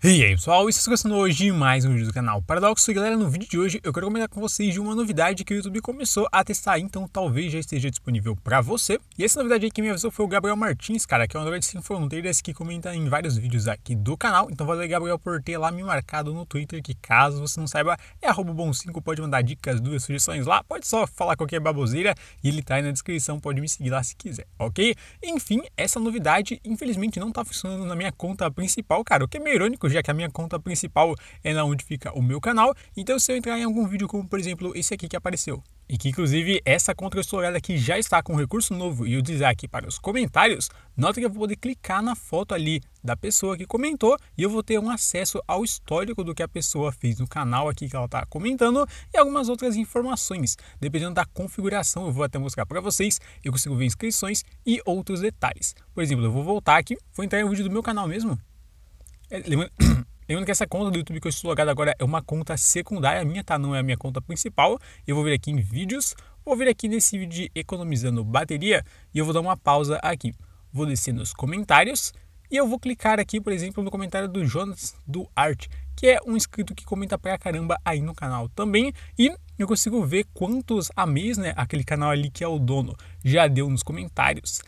E aí pessoal, isso é começando hoje mais um vídeo do canal Paradoxo. E galera, no vídeo de hoje eu quero comentar com vocês de uma novidade que o YouTube começou a testar, então talvez já esteja disponível para você. E essa novidade aí que me avisou foi o Gabriel Martins, cara, que é um Android Sem Fronteiras que comenta em vários vídeos aqui do canal. Então valeu Gabriel por ter lá me marcado no Twitter, que caso você não saiba, é bom5, pode mandar dicas, dúvidas, sugestões lá, pode só falar qualquer baboseira e ele tá aí na descrição, pode me seguir lá se quiser, ok? Enfim, essa novidade infelizmente não tá funcionando na minha conta principal, cara, o que é meio irônico foco, já que a minha conta principal é na onde fica o meu canal. Então, se eu entrar em algum vídeo, como por exemplo esse aqui que apareceu, e que inclusive essa conta explorada aqui já está com um recurso novo e eu dizer aqui para os comentários, nota que eu vou poder clicar na foto ali da pessoa que comentou e eu vou ter um acesso ao histórico do que a pessoa fez no canal aqui que ela está comentando e algumas outras informações. Dependendo da configuração, eu vou até mostrar para vocês, eu consigo ver inscrições e outros detalhes. Por exemplo, eu vou voltar aqui, vou entrar em um vídeo do meu canal mesmo é, Lembrando, que essa conta do YouTube que eu estou logado agora é uma conta secundária, a minha tá, não é a minha conta principal. Eu vou vir aqui em vídeos, vou vir aqui nesse vídeo de economizando bateria e eu vou dar uma pausa aqui. Vou descer nos comentários e eu vou clicar aqui, por exemplo, no comentário do Jonas do Art, que é um inscrito que comenta pra caramba aí no canal também. E eu consigo ver quantos a mês, né? Aquele canal ali que é o dono já deu nos comentários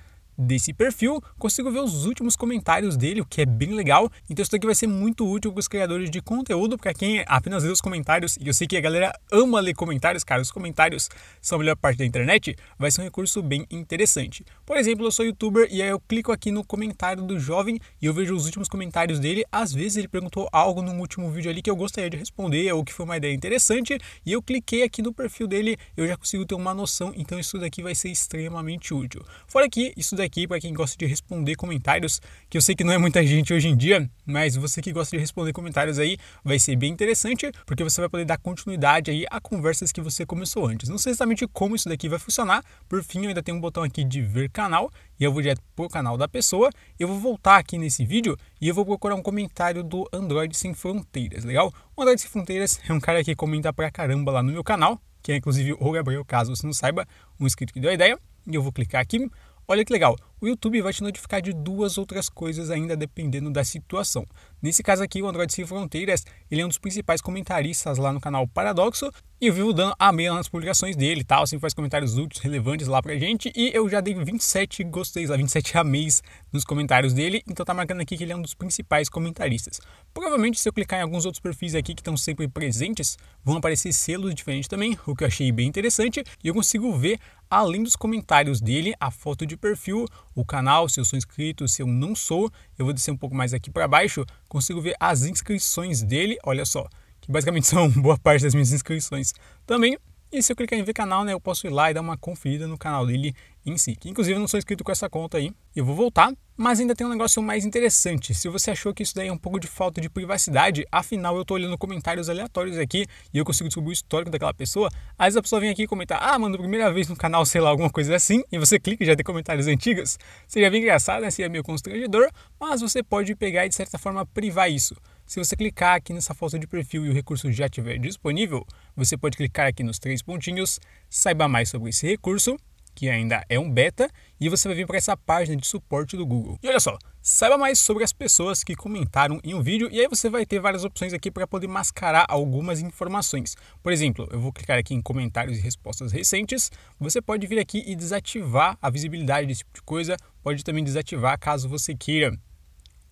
desse perfil, consigo ver os últimos comentários dele, o que é bem legal. Então isso daqui vai ser muito útil para os criadores de conteúdo, para quem apenas lê os comentários, e eu sei que a galera ama ler comentários, cara, os comentários são a melhor parte da internet, vai ser um recurso bem interessante. Por exemplo, eu sou youtuber e aí eu clico aqui no comentário do jovem e eu vejo os últimos comentários dele. Às vezes ele perguntou algo no último vídeo ali que eu gostaria de responder ou que foi uma ideia interessante e eu cliquei aqui no perfil dele, eu já consigo ter uma noção, então isso daqui vai ser extremamente útil. Fora que isso daqui aqui para quem gosta de responder comentários, que eu sei que não é muita gente hoje em dia, mas você que gosta de responder comentários aí, vai ser bem interessante, porque você vai poder dar continuidade aí a conversas que você começou antes. Não sei exatamente como isso daqui vai funcionar, por fim eu ainda tenho um botão aqui de ver canal, e eu vou direto pro canal da pessoa, eu vou voltar aqui nesse vídeo e eu vou procurar um comentário do Android Sem Fronteiras, legal? O Android Sem Fronteiras é um cara que comenta pra caramba lá no meu canal, que é inclusive o Gabriel, caso você não saiba, um inscrito que deu a ideia, e eu vou clicar aqui, olha que legal, o YouTube vai te notificar de duas outras coisas ainda dependendo da situação. Nesse caso aqui, o Android Sem Fronteiras, ele é um dos principais comentaristas lá no canal Paradoxo, e eu vivo dando amei nas publicações dele e tal, sempre faz comentários úteis, relevantes lá pra gente, e eu já dei 27 gostei lá, 27 ameis nos comentários dele, então tá marcando aqui que ele é um dos principais comentaristas. Provavelmente se eu clicar em alguns outros perfis aqui que estão sempre presentes, vão aparecer selos diferentes também, o que eu achei bem interessante, e eu consigo ver, além dos comentários dele, a foto de perfil, o canal, se eu sou inscrito, se eu não sou. Eu vou descer um pouco mais aqui para baixo, consigo ver as inscrições dele, olha só, que basicamente são boa parte das minhas inscrições. Também e se eu clicar em ver canal, né, eu posso ir lá e dar uma conferida no canal dele em si. Que, inclusive eu não sou inscrito com essa conta aí. Eu vou voltar, mas ainda tem um negócio mais interessante. Se você achou que isso daí é um pouco de falta de privacidade, afinal eu estou olhando comentários aleatórios aqui e eu consigo descobrir o histórico daquela pessoa. Às vezes a pessoa vem aqui comentar: "Ah, mano, primeira vez no canal, sei lá, alguma coisa assim", e você clica e já tem comentários antigos. Seria bem engraçado, né? seria meio constrangedor, mas você pode pegar e de certa forma privar isso. Se você clicar aqui nessa foto de perfil e o recurso já estiver disponível, você pode clicar aqui nos três pontinhos, saiba mais sobre esse recurso, que ainda é um beta, e você vai vir para essa página de suporte do Google. E olha só, saiba mais sobre as pessoas que comentaram em um vídeo, e aí você vai ter várias opções aqui para poder mascarar algumas informações. Por exemplo, eu vou clicar aqui em comentários e respostas recentes, você pode vir aqui e desativar a visibilidade desse tipo de coisa, pode também desativar caso você queira.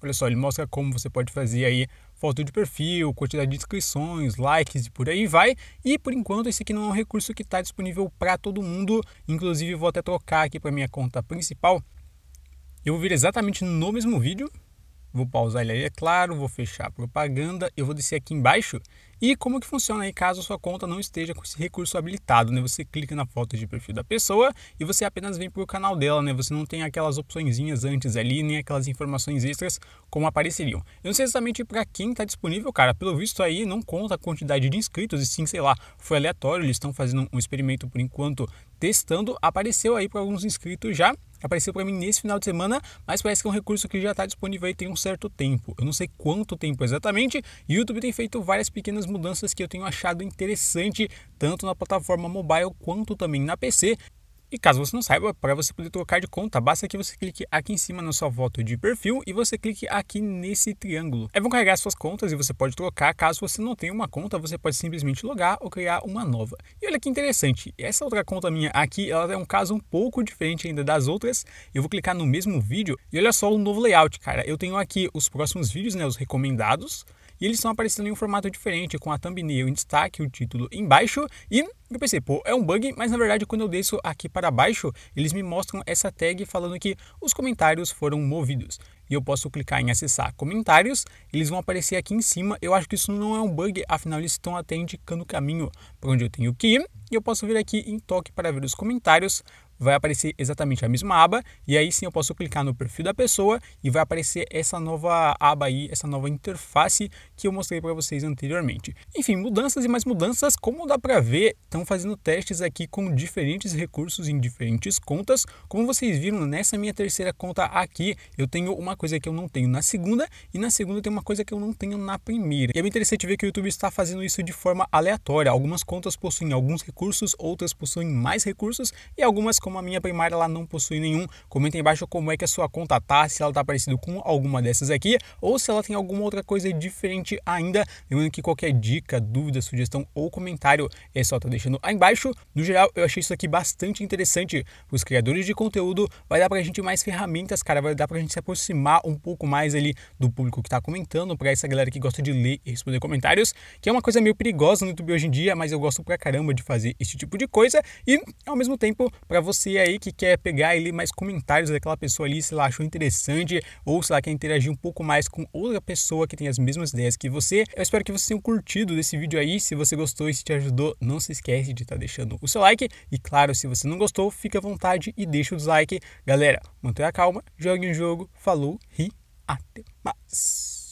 Olha só, ele mostra como você pode fazer aí foto de perfil, quantidade de inscrições, likes e por aí vai. E por enquanto esse aqui não é um recurso que está disponível para todo mundo. Inclusive vou até trocar aqui para minha conta principal. Eu vou vir exatamente no mesmo vídeo, Vou pausar ele aí, é claro, vou fechar a propaganda, eu vou descer aqui embaixo e como que funciona aí caso a sua conta não esteja com esse recurso habilitado, né? Você clica na foto de perfil da pessoa e você apenas vem para o canal dela, né? Você não tem aquelas opçõezinhas antes ali, nem aquelas informações extras como apareceriam. Eu não sei exatamente para quem está disponível, cara. Pelo visto aí não conta a quantidade de inscritos e sim, sei lá, foi aleatório, eles estão fazendo um experimento por enquanto testando, apareceu aí para alguns inscritos já apareceu para mim nesse final de semana, mas parece que é um recurso que já está disponível aí tem um certo tempo. Eu não sei quanto tempo exatamente. E o YouTube tem feito várias pequenas mudanças que eu tenho achado interessante, tanto na plataforma mobile quanto também na PC. E caso você não saiba, para você poder trocar de conta, basta que você clique aqui em cima na sua foto de perfil e você clique aqui nesse triângulo. Aí é vão carregar suas contas e você pode trocar. Caso você não tenha uma conta, você pode simplesmente logar ou criar uma nova. E olha que interessante, essa outra conta minha aqui, ela é um caso um pouco diferente ainda das outras. Eu vou clicar no mesmo vídeo e olha só o novo layout, cara. Eu tenho aqui os próximos vídeos, né, os recomendados. E eles estão aparecendo em um formato diferente, com a thumbnail em destaque, o título embaixo e eu pensei, pô, é um bug, mas na verdade quando eu desço aqui para baixo, eles me mostram essa tag falando que os comentários foram movidos. E eu posso clicar em acessar comentários, eles vão aparecer aqui em cima. Eu acho que isso não é um bug, afinal eles estão até indicando o caminho para onde eu tenho que ir. E eu posso vir aqui em toque para ver os comentários vai aparecer exatamente a mesma aba e aí sim eu posso clicar no perfil da pessoa e vai aparecer essa nova aba aí, essa nova interface que eu mostrei para vocês anteriormente. Enfim, mudanças e mais mudanças, como dá para ver, estão fazendo testes aqui com diferentes recursos em diferentes contas. Como vocês viram nessa minha terceira conta aqui, eu tenho uma coisa que eu não tenho na segunda e na segunda tem uma coisa que eu não tenho na primeira. E é bem interessante ver que o YouTube está fazendo isso de forma aleatória. Algumas contas possuem alguns recursos, outras possuem mais recursos e algumas como a minha primária ela não possui nenhum. Comenta aí embaixo como é que a sua conta tá, se ela tá parecida com alguma dessas aqui ou se ela tem alguma outra coisa diferente ainda. Lembrando que qualquer dica, dúvida, sugestão ou comentário é só tá deixando aí embaixo. No geral, eu achei isso aqui bastante interessante. Os criadores de conteúdo vai dar pra gente mais ferramentas, cara, vai dar pra gente se aproximar um pouco mais ali do público que tá comentando, para essa galera que gosta de ler e responder comentários, que é uma coisa meio perigosa no YouTube hoje em dia, mas eu gosto pra caramba de fazer esse tipo de coisa e ao mesmo tempo para você você aí que quer pegar ali mais comentários daquela pessoa ali, se ela achou interessante ou se ela quer interagir um pouco mais com outra pessoa que tem as mesmas ideias que você. Eu espero que vocês tenham curtido desse vídeo aí. Se você gostou e se te ajudou, não se esquece de estar tá deixando o seu like. E claro, se você não gostou, fica à vontade e deixa o dislike. Galera, mantenha a calma, jogue um jogo, falou e até mais.